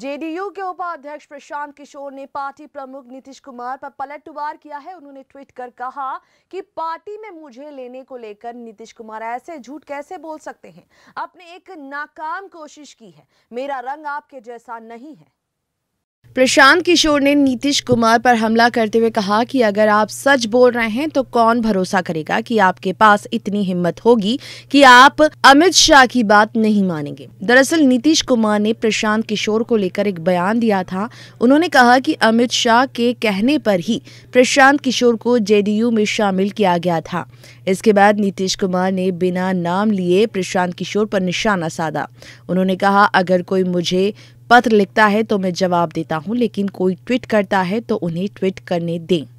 JDU के उपाध्यक्ष प्रशांत किशोर ने पार्टी प्रमुख नीतीश कुमार पर पलटवार किया है उन्होंने ट्वीट कर कहा कि पार्टी में मुझे लेने को लेकर नीतीश कुमार ऐसे झूठ कैसे बोल सकते हैं आपने एक नाकाम कोशिश की है मेरा रंग आपके जैसा नहीं है प्रशांत किशोर ने नीतीश कुमार पर हमला करते हुए कहा कि अगर आप सच बोल रहे हैं तो कौन भरोसा करेगा कि आपके पास इतनी हिम्मत होगी कि आप अमित शाह की बात नहीं मानेंगे दरअसल नीतीश कुमार ने प्रशांत किशोर को लेकर एक बयान दिया था उन्होंने कहा कि अमित शाह के कहने पर ही प्रशांत किशोर को जेडीयू में शामिल किया गया था इसके बाद नीतीश कुमार ने बिना नाम लिए प्रशांत किशोर पर निशाना साधा उन्होंने कहा अगर कोई मुझे पत्र लिखता है तो मैं जवाब देता हूँ लेकिन कोई ट्वीट करता है तो उन्हें ट्वीट करने दें